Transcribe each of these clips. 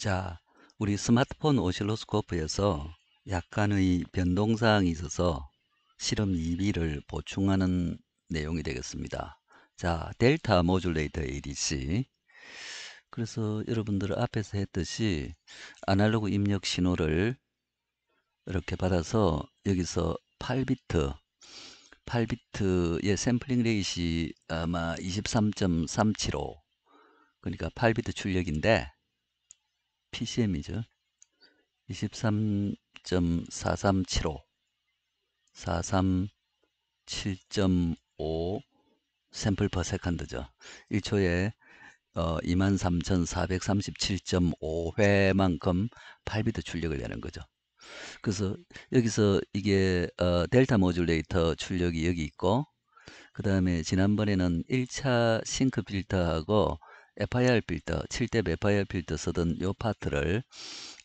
자, 우리 스마트폰 오실로스코프에서 약간의 변동사항이 있어서 실험 2B를 보충하는 내용이 되겠습니다. 자, 델타 모듈레이터 ADC 그래서 여러분들 앞에서 했듯이 아날로그 입력 신호를 이렇게 받아서 여기서 8비트 8비트의 샘플링 레이시 아마 23.375 그러니까 8비트 출력인데 PCM이죠. 23.4375 437.5 샘플 퍼 세컨드죠. 1초에 어, 23,437.5회만큼 8비트 출력을 내는 거죠. 그래서 여기서 이게 어, 델타 모듈레이터 출력이 여기 있고 그 다음에 지난번에는 1차 싱크 필터하고 FIR 필터, 7대 FIR 필터 쓰던 요 파트를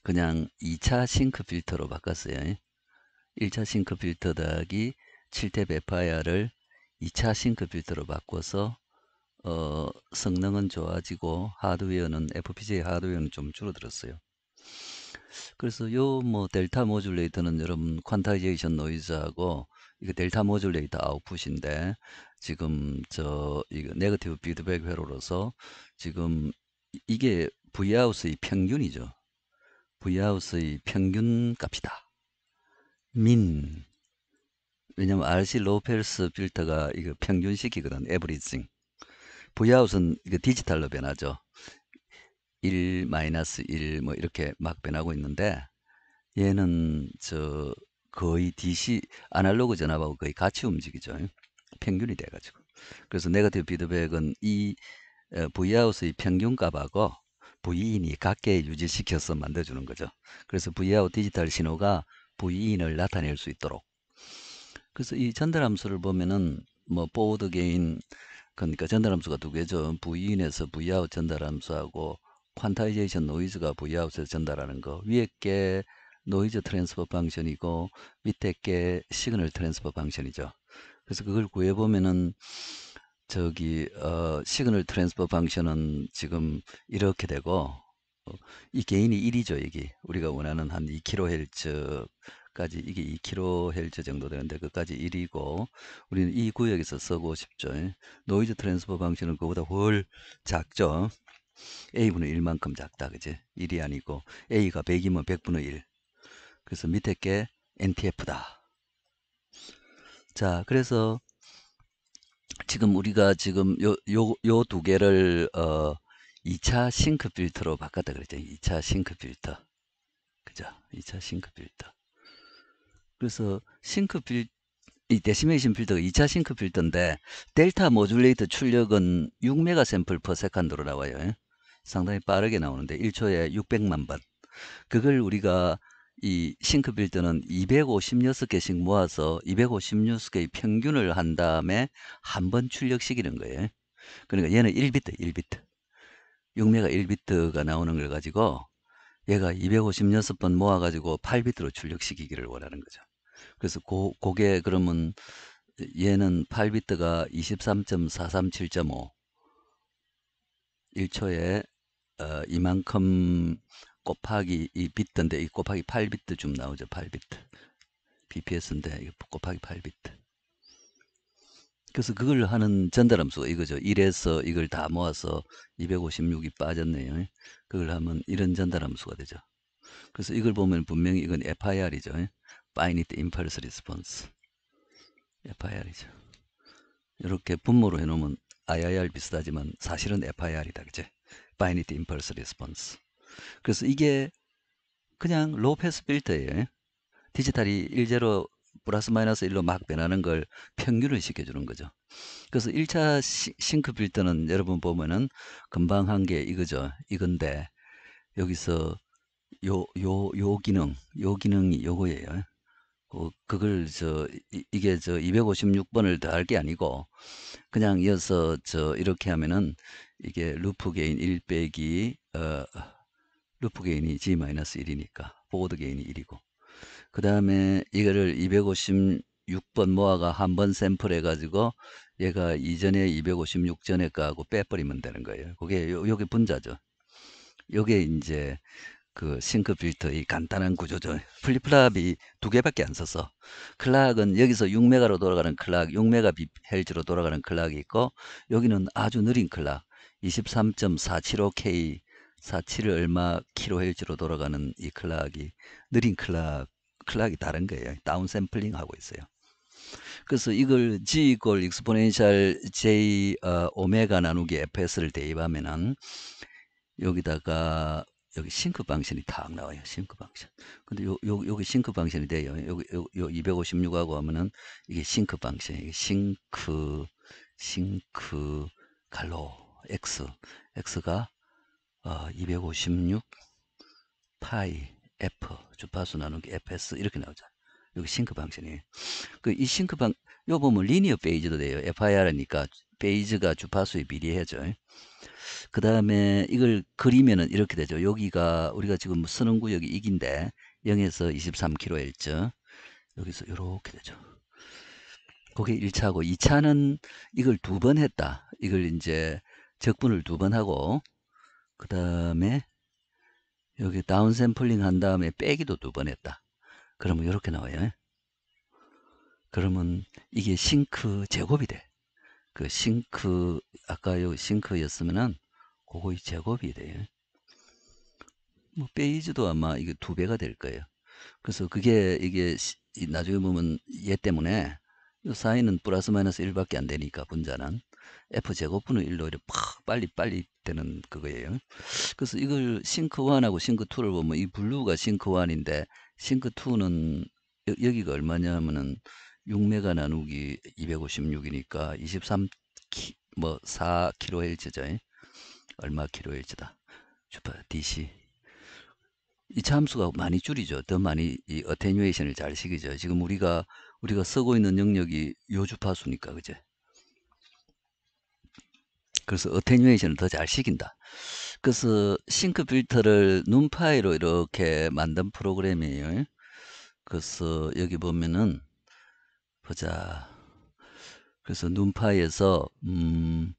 그냥 2차 싱크 필터로 바꿨어요. 1차 싱크 필터 더하기 7대 FIR을 2차 싱크 필터로 바꿔서 어, 성능은 좋아지고 하드웨어는 FPGA 하드웨어는 좀 줄어들었어요. 그래서 요 뭐 델타 모듈레이터는 여러분 퀀타이제이션 노이즈하고 이거 델타 모듈데이터 아웃풋인데 지금 저 이거 네거티브 피드백 회로로서 지금 이게 V하우스의 평균이죠. V하우스의 평균 값이다. 민 왜냐면 RC 로펠스 필터가 이거 평균식이거든 에브리징. V하우스는 이거 디지털로 변하죠. 1, 마이너스 1, 뭐 이렇게 막 변하고 있는데, 얘는 저 거의 DC 아날로그 전압하고 거의 같이 움직이죠. 평균이 돼가지고. 그래서 네거티브 피드백은 이 Vout의 평균값하고 V인이 각계 유지시켜서 만들어주는 거죠. 그래서 Vout 디지털 신호가 V인을 나타낼 수 있도록. 그래서 이 전달함수를 보면은 뭐보드 게인 그러니까 전달함수가 두 개죠. V인에서 Vout 전달함수하고 퀀타이제이션 노이즈가 Vout에서 전달하는 거 위에 게 노이즈 트랜스퍼 방션이고 밑에 게 시그널 트랜스퍼 방션이죠. 그래서 그걸 구해보면은 저기 어, 시그널 트랜스퍼 방션은 지금 이렇게 되고 어, 이 개인이 1이죠 여기 우리가 원하는 한 2kHz까지 이게 2kHz 정도 되는데 그까지 1이고 우리는 이 구역에서 쓰고 싶죠 노이즈 트랜스퍼 방식은 그보다 훨 작죠 A분의 1만큼 작다 그지 1이 아니고 A가 100이면 100분의 1 그래서 밑에 게 NTF다. 자, 그래서 지금 우리가 지금 요요요 두 개를 어 2차 싱크 필터로 바꿨다 그랬죠. 2차 싱크 필터. 그죠? 2차 싱크 필터. 그래서 싱크 필, 이 데시메이션 필터가 2차 싱크 필터인데 델타 모듈레이터 출력은 6메가 샘플 퍼 세컨드로 나와요. 예? 상당히 빠르게 나오는데 1초에 600만 번. 그걸 우리가 이 싱크빌드는 256개씩 모아서 256개의 평균을 한 다음에 한 번 출력시키는 거예요. 그러니까 얘는 1비트, 1비트. 6메가 1비트가 나오는 걸 가지고 얘가 256번 모아가지고 8비트로 출력시키기를 원하는 거죠. 그래서 고, 그게 그러면 얘는 8비트가 23.437.5 1초에 어, 이만큼 곱하기 이 비트인데 이 곱하기 8비트 좀 나오죠. 8비트. BPS인데 곱하기 8비트. 그래서 그걸 하는 전달함수가 이거죠. 1에서 이걸 다 모아서 256이 빠졌네요. 그걸 하면 이런 전달함수가 되죠. 그래서 이걸 보면 분명히 이건 FIR이죠. Finite Impulse Response. FIR이죠. 이렇게 분모로 해놓으면 IIR 비슷하지만 사실은 FIR이다. 그치? Finite Impulse Response. 그래서 이게 그냥 로페스 필터예요. 디지털이 일제로 플러스 마이너스 1로 막 변하는 걸 평균을 시켜주는 거죠. 그래서 1차 시, 싱크 필터는 여러분 보면은 금방 한게 이거죠. 이건데 여기서 요, 요, 요 기능, 요 기능이 요거예요. 어, 그걸 저 이, 이게 저 256번을 더 할 게 아니고 그냥 이어서 저 이렇게 하면은 이게 루프 게인 1 빼기 어 루프 게인이 G-1이니까 보드 게인이 1이고 그 다음에 이거를 256번 모아가 한번 샘플해 가지고 얘가 이전에 256 전에 거하고 빼버리면 되는 거예요 그게 여기 분자죠 요게 이제 그 싱크 필터 의 간단한 구조죠 플립플랍이 두 개밖에 안 써서 클락은 여기서 6메가로 돌아가는 클락 6메가 헬즈로 돌아가는 클락이 있고 여기는 아주 느린 클락 23.475K 사치를 얼마 키로헬즈로 돌아가는 이 클락이 느린 클락, 클락이 다른 거예요. 다운 샘플링 하고 있어요. 그래서 이걸 g 이퀄 익스포넨셜 j 어, 오메가 나누기 fs를 대입하면은 여기다가 여기 싱크 방식이 탁 나와요. 싱크 방식. 근데 요, 요, 여기 싱크 방식이 돼요. 여기 요, 요 256하고 하면은 이게 싱크 방식. 이게 싱크, 싱크, 갈로, x. x가 256 어, 파이 F 주파수 나누기 FS 이렇게 나오죠. 여기 싱크 방식이 그 이 싱크 방, 요 보면 리니어 페이지도 돼요. FIR이니까 페이지가 주파수에 비례해죠. 그 다음에 이걸 그리면은 이렇게 되죠. 여기가 우리가 지금 쓰는 구역이 이긴데 0에서 23km 일죠. 여기서 이렇게 되죠. 그게 1차고 2차는 이걸 두 번 했다. 이걸 이제 적분을 두 번 하고 그 다음에 여기 다운 샘플링 한 다음에 빼기도 두 번 했다. 그러면 이렇게 나와요. 그러면 이게 싱크 제곱이 돼. 그 싱크 아까 요 싱크였으면은 그거의 제곱이 돼요. 뭐 빼이지도 아마 이게 두 배가 될 거예요. 그래서 그게 이게 나중에 보면 얘 때문에 요 사인은 플러스 마이너스 1밖에 안 되니까 분자는 F제곱분의 1로 이렇게 팍 빨리 빨리 되는 그거예요. 그래서 이걸 싱크1하고 싱크2를 보면 이 블루가 싱크1인데 싱크2는 여기가 얼마냐면은 6메가 나누기 256이니까 23 키, 뭐 4kHz죠. 얼마 kHz다. 주파 DC. 이 참수가 많이 줄이죠. 더 많이 이 어테뉴에이션을 잘 시키죠. 지금 우리가 우리가 쓰고 있는 영역이 요주파수니까 그죠 그래서 어테뉴에이션을 더 잘 시킨다. 그래서 싱크 필터를 눈파이로 이렇게 만든 프로그램이에요. 그래서 여기 보면은 보자. 그래서 눈파이에서 음,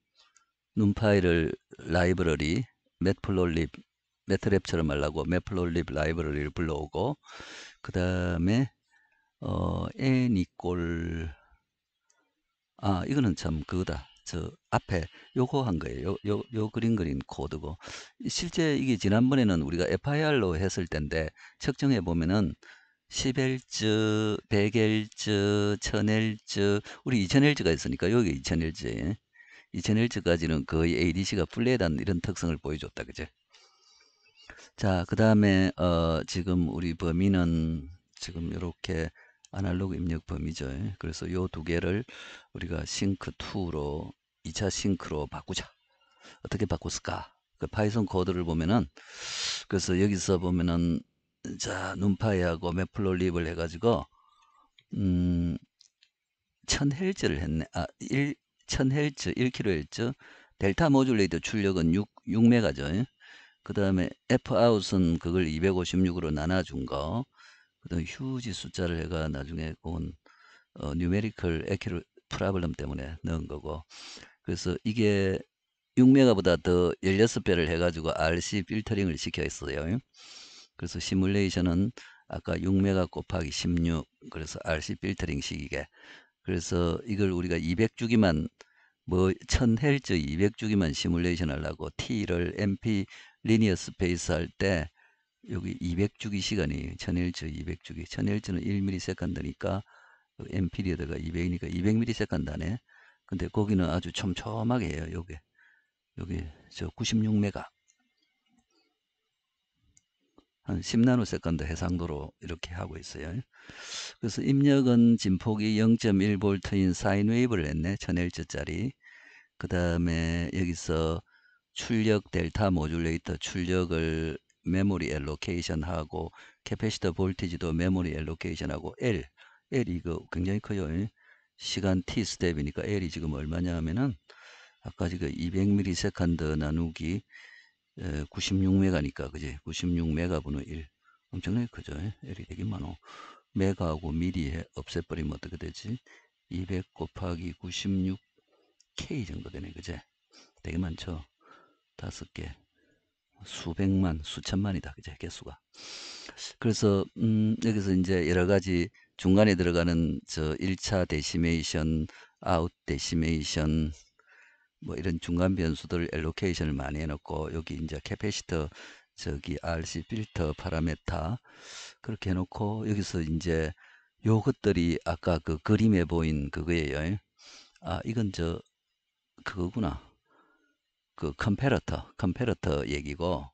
눈파이를 라이브러리 매플롤립 매트랩처럼 말라고 매플롤립 라이브러리를 불러오고 그 다음에 어, n 이꼴 아 이거는 참 그거다 저 앞에 요거 한 거예요. 요, 요, 요 그림 그린 코드고. 실제 이게 지난번에는 우리가 FIR로 했을 텐데, 측정해 보면은 10Hz, 100Hz, 1000Hz, 우리 2000Hz가 있으니까 여기 2000Hz. 2000Hz까지는 거의 ADC가 플레이단 이런 특성을 보여줬다. 그죠? 자, 그 다음에, 어, 지금 우리 범위는 지금 이렇게 아날로그 입력 범위죠. 그래서 요 두 개를 우리가 싱크2로 2차 싱크로 바꾸자. 어떻게 바꿨을까? 그 파이썬 코드를 보면은 그래서 여기서 보면은 자 눈파이하고 매플롤립을 해가지고 음 1000Hz를 했네. 아 1, 1000Hz, 1kHz 델타 모듈레이터 출력은 6, 6메가죠. 그 다음에 Fout은 그걸 256으로 나눠준 거 어떤 휴지 숫자를 해가 나중에 온 어, 뉴메리컬 에큐 프라블럼 때문에 넣은 거고 그래서 이게 6메가보다 더 16배를 해가지고 RC 필터링을 시켜 있어요. 그래서 시뮬레이션은 아까 6메가 곱하기 16 그래서 RC 필터링 시기계 그래서 이걸 우리가 200주기만 뭐 1000Hz 200주기만 시뮬레이션 하려고 T를 MP 리니어 스페이스 할때 여기 200주기 시간이에요. 천일주 200주기. 천일주는 1ms니까 엠피리어드가 200이니까 200ms간다네. 근데 거기는 아주 촘촘하게 해요. 요게. 요게 저 96메가. 한 10나노세컨드 해상도로 이렇게 하고 있어요. 그래서 입력은 진폭이 0 1볼트인 사인웨이브를 했네. 1000Hz짜리. 그 다음에 여기서 출력 델타 모듈레이터 출력을 메모리 엘로케이션하고 캐패시터 볼티지도 메모리 엘로케이션하고 L L 이거 굉장히 커요. 예? 시간 T 스텝이니까 L이 지금 얼마냐 하면은 아까 지금 200ms 나누기 96메가니까 그지 96메가 분의 1 엄청나게 크죠 예? L이 되게 많어 메가하고 미리에 없애버리면 어떻게 되지 200 곱하기 96K 정도 되네 그제 되게 많죠 다섯 개 수백만, 수천만이다. 그제 개수가. 그래서, 음, 여기서 이제 여러 가지 중간에 들어가는 저 1차 데시메이션, 아웃 데시메이션, 뭐 이런 중간 변수들 엘로케이션을 많이 해놓고, 여기 이제 캐패시터, 저기 RC 필터 파라메타, 그렇게 해놓고, 여기서 이제 요것들이 아까 그 그림에 보인 그거예요. 아, 이건 저, 그거구나. 그 컴페러터, 컴페러터 얘기고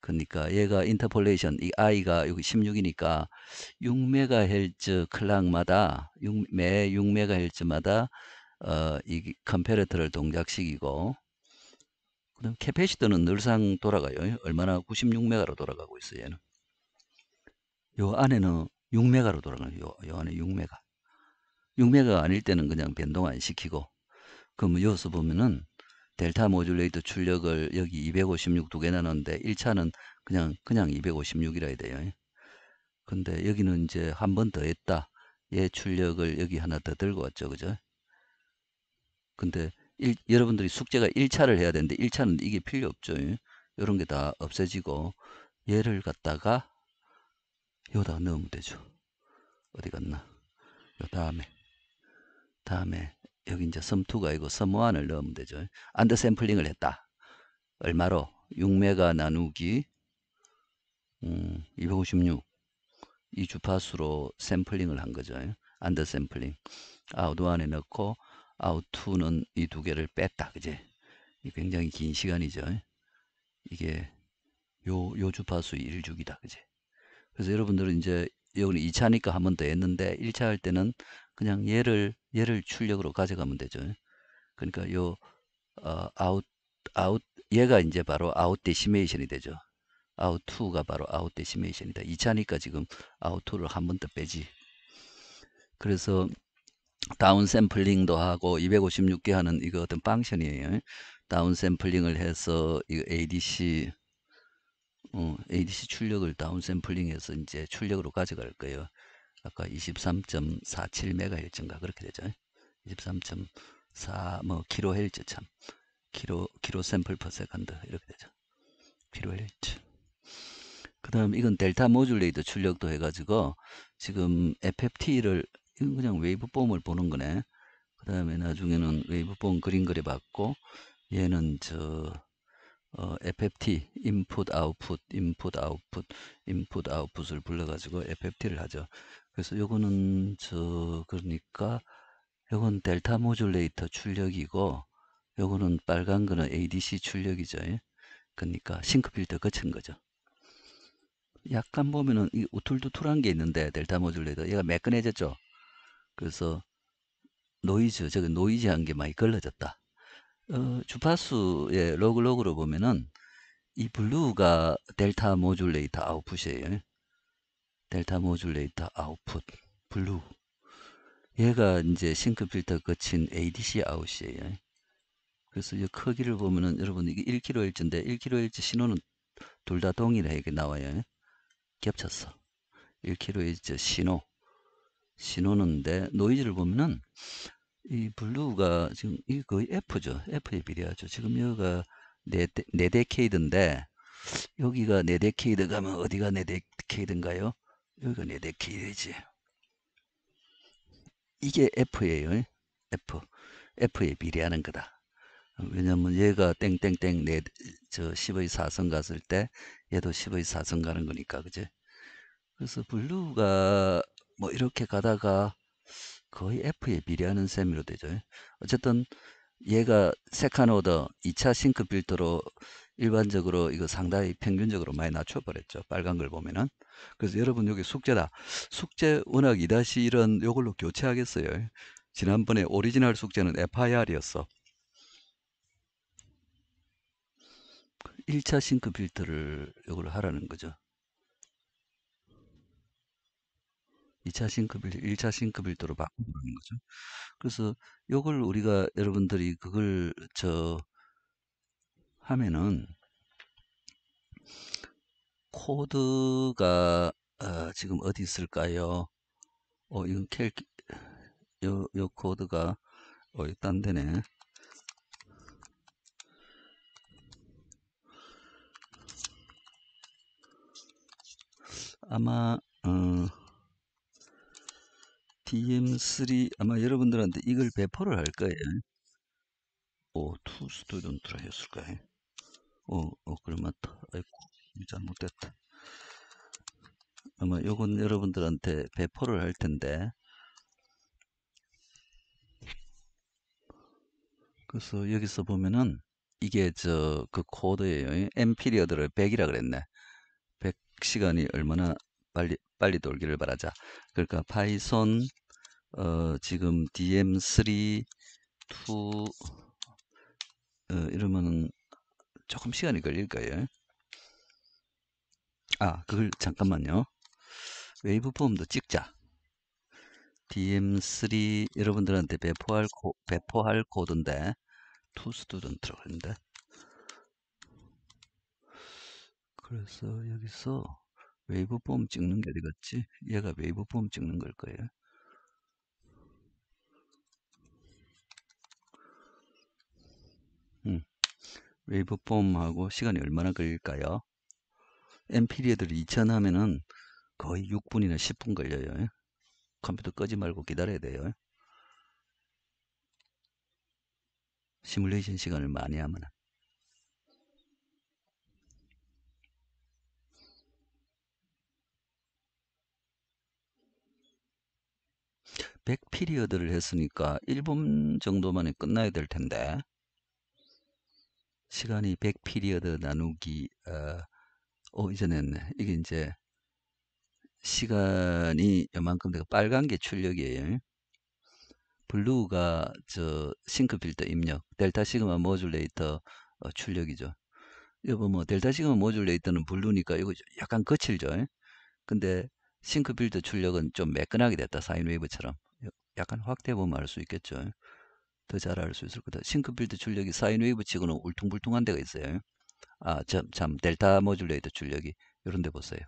그러니까 얘가 인터폴레이션 이 i가 여기 16이니까 6메가헬즈 클락마다 6, 매6메가헬즈마다 어, 이 컴페레터를 동작시키고 그다음 캐패시터는 늘상 돌아가요. 얼마나 96메가로 돌아가고 있어요. 얘는. 요 안에는 6메가로 돌아가요. 요, 요 안에 6메가. 6메가 아닐 때는 그냥 변동 안 시키고 그럼 여기서 보면은 델타 모듈레이터 출력을 여기 256 두개 나눴는데 1차는 그냥 그냥 256이라 해야 돼요. 근데 여기는 이제 한 번 더 했다. 얘 예 출력을 여기 하나 더 들고 왔죠. 그죠? 근데 일, 여러분들이 숙제가 1차를 해야 되는데 1차는 이게 필요 없죠. 이런 게 다 없애지고 얘를 갖다가 여기다 넣으면 되죠. 어디 갔나? 요 다음에 다음에 여기 이제 섬2가 이고 썸1을 넣으면 되죠. 안드 샘플링을 했다. 얼마로? 6메가 나누기 음, 256. 이 주파수로 샘플링을 한 거죠. 안드 샘플링. 아웃 1에 넣고 아웃 2는 이 두 개를 뺐다. 그지? 굉장히 긴 시간이죠. 이게 요, 요 주파수 1주기다. 그지? 그래서 여러분들은 이제 여기 2차니까 한 번 더 했는데 1차 할 때는 그냥 얘를 얘를 출력으로 가져가면 되죠. 그러니까 요 어, 아웃 아웃 얘가 이제 바로 아웃 데시메이션이 되죠. 아웃 2가 바로 아웃 데시메이션이다. 2차니까 지금 아웃 2를 한 번 더 빼지. 그래서 다운 샘플링도 하고 256개 하는 이거 어떤 방션이에요. 다운 샘플링을 해서 이 ADC 어, ADC 출력을 다운 샘플링해서 이제 출력으로 가져갈 거예요. 아까 2 3 4 7 m h z 인가 그렇게 되죠. 23.4뭐 키로헬츠 참 키로 키로 샘플 퍼 세컨드 이렇게 되죠. 키로헬츠. 그다음 이건 델타 모듈레이드 출력도 해가지고 지금 FFT를 이건 그냥 웨이브폼을 보는 거네. 그다음에 나중에는 웨이브폼 그림 그려봤고 얘는 저 어, FFT 인풋 아웃풋 인풋 아웃풋 인풋 아웃풋을 불러가지고 FFT를 하죠. 그래서 요거는 저 그러니까 요건 델타 모듈레이터 출력이고 요거는 빨간 거는 ADC 출력이죠. 예? 그러니까 싱크필터 거친 거죠. 약간 보면은 이 우툴두툴한 게 있는데 델타 모듈레이터 얘가 매끈해졌죠. 그래서 노이즈 저기 노이즈한 게 많이 걸러졌다. 어, 주파수의 로그로그로 보면은 이 블루가 델타 모듈레이터 아웃풋이에요. 델타 모듈레이터 아웃풋 블루 얘가 이제 싱크 필터 거친 ADC 아웃이에요. 그래서 이 크기를 보면은 여러분 이게 1kHz인데 1kHz 신호는 둘 다 동일하게 나와요. 겹쳤어. 1kHz 신호. 신호는데 노이즈를 보면은 이 블루가 지금 이게 거의 F죠. F에 비례하죠. 지금 여기가 네데케이드인데 네 여기가 네데케이드 가면 어디가 네데케이드인가요 이건 얘네 길이지. 이게 F예요. F. F에 비례하는 거다. 왜냐면 얘가 땡땡땡 내 저 10의 4승 갔을 때 얘도 10의 4승 가는 거니까 그지? 그래서 블루가 뭐 이렇게 가다가 거의 F에 비례하는 셈으로 되죠. 어쨌든 얘가 세칸 오더 2차 싱크 필터로 일반적으로 이거 상당히 평균적으로 많이 낮춰버렸죠. 빨간 걸 보면은. 그래서 여러분 여기 숙제다. 숙제 은학 2-1은 요걸로 교체하겠어요. 지난번에 오리지널 숙제는 FIR이었어. 1차 싱크 필터를 요걸 하라는 거죠. 2차 싱크 필터, 1차 싱크필터로 바꾸는 거죠. 그래서 이걸 우리가 여러분들이 그걸 저 하면은 코드가 아, 지금 어디 있을까요? 어, 이건 캘, 요, 요 코드가, 어, 딴 데네. 아마, 어, DM3, 아마 여러분들한테 이걸 배포를 할 거예요. 오, 투 스튜던트라 했을까요? 어, 어, 그래, 맞다. 아이고. 잘못됐다. 아마 요건 여러분들한테 배포를 할 텐데 그래서 여기서 보면은 이게 저 그 코드예요. 엠피리어드를 100이라 그랬네. 100시간이 얼마나 빨리 빨리 돌기를 바라자. 그러니까 파이썬 어, 지금 DM3 2 어, 이러면은 조금 시간이 걸릴 거예요. 아 그걸 잠깐만요 웨이브 폼도 찍자 DM3 여러분들한테 배포할, 코, 배포할 코드인데 투스튜던트로 했는데 그래서 여기서 웨이브 폼 찍는 게 어디갔지? 얘가 웨이브 폼 찍는 걸 거예요 음, 웨이브 폼하고 시간이 얼마나 걸릴까요? 엠피리어들를2000 하면은 거의 6분이나 10분 걸려요. 컴퓨터 끄지 말고 기다려야 돼요. 시뮬레이션 시간을 많이 하면 1 0 0피리어드를 했으니까 1분 정도만에 끝나야 될 텐데 시간이 1 0 0피리어드 나누기 어, 어, 이제 냈네. 이게 이제 시간이 요만큼 되고 빨간 게 출력이에요. 블루가 저 싱크 필터 입력, 델타 시그마 모듈레이터 어, 출력이죠. 이거 보면 뭐, 뭐 델타 시그마 모듈레이터는 블루니까 이거 약간 거칠죠. 근데 싱크 필터 출력은 좀 매끈하게 됐다. 사인 웨이브처럼. 약간 확대해 보면 알 수 있겠죠. 더 잘 알 수 있을 거다. 싱크 필드 출력이 사인 웨이브 치고는 울퉁불퉁한 데가 있어요. 아, 참, 참 델타 모듈레이터 출력이 이런 데 보세요.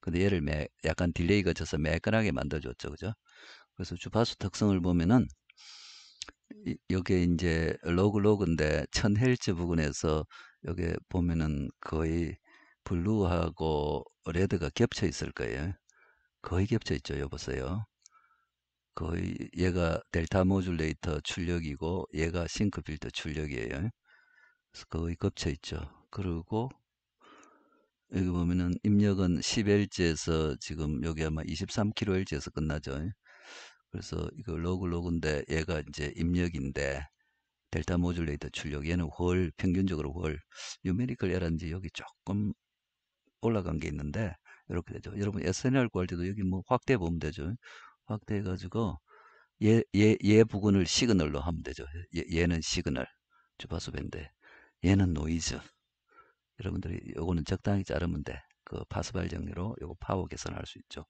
근데 얘를 매, 약간 딜레이가 져서 매끈하게 만들어줬죠. 그죠? 그래서 주파수 특성을 보면은 여기 이제 로그 로그인데 1000Hz 부근에서 여기 보면은 거의 블루하고 레드가 겹쳐 있을 거예요. 거의 겹쳐 있죠. 여보세요. 거의 얘가 델타 모듈레이터 출력이고 얘가 싱크 필터 출력이에요. 거의 겹쳐 있죠. 그리고 여기 보면은 입력은 1 1 l 지에서 지금 여기 아마 23kHz에서 끝나죠. 그래서 이거 로그 로그인데 얘가 이제 입력인데 델타 모듈레이터 출력 얘는 월 평균적으로 월 유메리컬 에러인지 여기 조금 올라간 게 있는데 이렇게 되죠. 여러분 SNR 구할 때도 여기 뭐확대 보면 되죠. 확대해 가지고 얘, 얘, 얘 부분을 시그널로 하면 되죠. 얘, 얘는 시그널 주파수 밴드 얘는 노이즈 여러분들이 요거는 적당히 자르면 돼. 그 파스발 정리로 요거 파워 개선할 수 있죠.